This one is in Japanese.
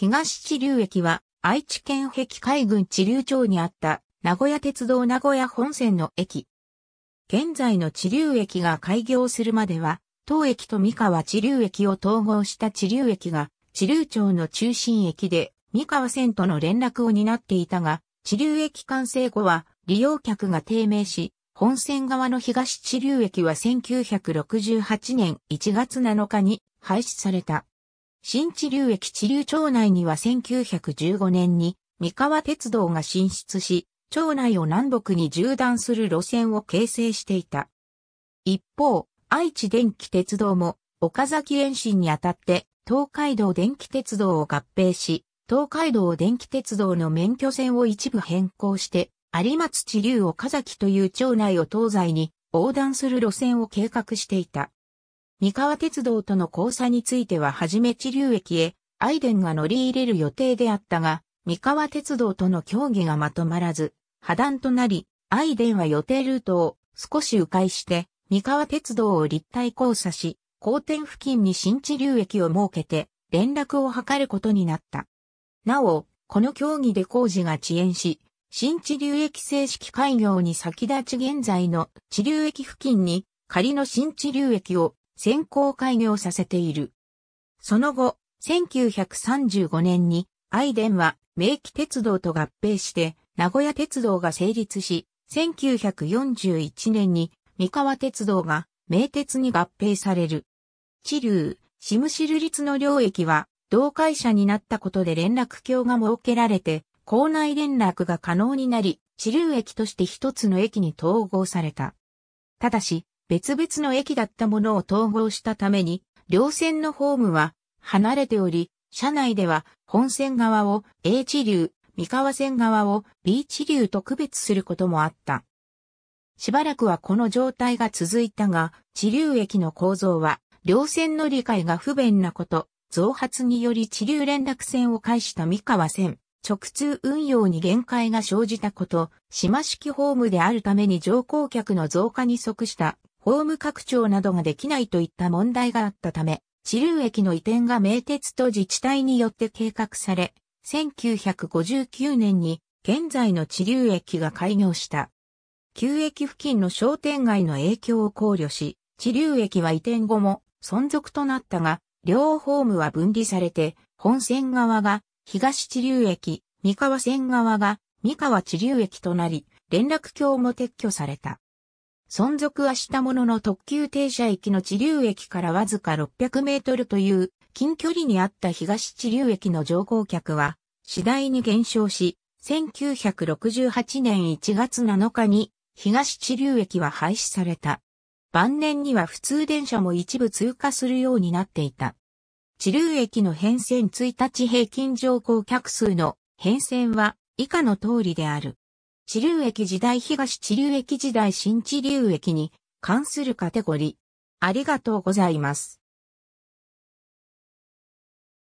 東地流駅は愛知県壁海郡地流町にあった名古屋鉄道名古屋本線の駅。現在の地流駅が開業するまでは、当駅と三河地流駅を統合した地流駅が地流町の中心駅で三河線との連絡を担っていたが、地流駅完成後は利用客が低迷し、本線側の東地流駅は1968年1月7日に廃止された。新地流駅地流町内には1915年に三河鉄道が進出し、町内を南北に縦断する路線を形成していた。一方、愛知電気鉄道も岡崎延伸にあたって東海道電気鉄道を合併し、東海道電気鉄道の免許線を一部変更して、有松地流岡崎という町内を東西に横断する路線を計画していた。三河鉄道との交差についてははじめ地流駅へ、アイデンが乗り入れる予定であったが、三河鉄道との協議がまとまらず、破断となり、アイデンは予定ルートを少し迂回して、三河鉄道を立体交差し、交点付近に新地流駅を設けて、連絡を図ることになった。なお、この協議で工事が遅延し、新地流駅正式開業に先立ち現在の地流駅付近に仮の新地流駅を先行開業させている。その後、1935年に、愛ンは名機鉄道と合併して、名古屋鉄道が成立し、1941年に三河鉄道が名鉄に合併される。地流、シムシル立の領域は、同会社になったことで連絡橋が設けられて、校内連絡が可能になり、地流駅として一つの駅に統合された。ただし、別々の駅だったものを統合したために、両線のホームは離れており、車内では本線側を A 地流、三河線側を B 地流と区別することもあった。しばらくはこの状態が続いたが、地流駅の構造は、両線の理解が不便なこと、増発により地流連絡線を介した三河線、直通運用に限界が生じたこと、島式ホームであるために乗降客の増加に即したホーム拡張などができないといった問題があったため、地流駅の移転が名鉄と自治体によって計画され、1959年に現在の地流駅が開業した。旧駅付近の商店街の影響を考慮し、地流駅は移転後も存続となったが、両ホームは分離されて、本線側が東地流駅、三河線側が三河地流駅となり、連絡橋も撤去された。存続はしたものの特急停車駅の地流駅からわずか600メートルという近距離にあった東地流駅の乗降客は次第に減少し、1968年1月7日に東地流駅は廃止された。晩年には普通電車も一部通過するようになっていた。地流駅の変遷1日平均乗降客数の変遷は以下の通りである。地流駅時代東地流駅時代新地流駅に関するカテゴリー。ありがとうございます。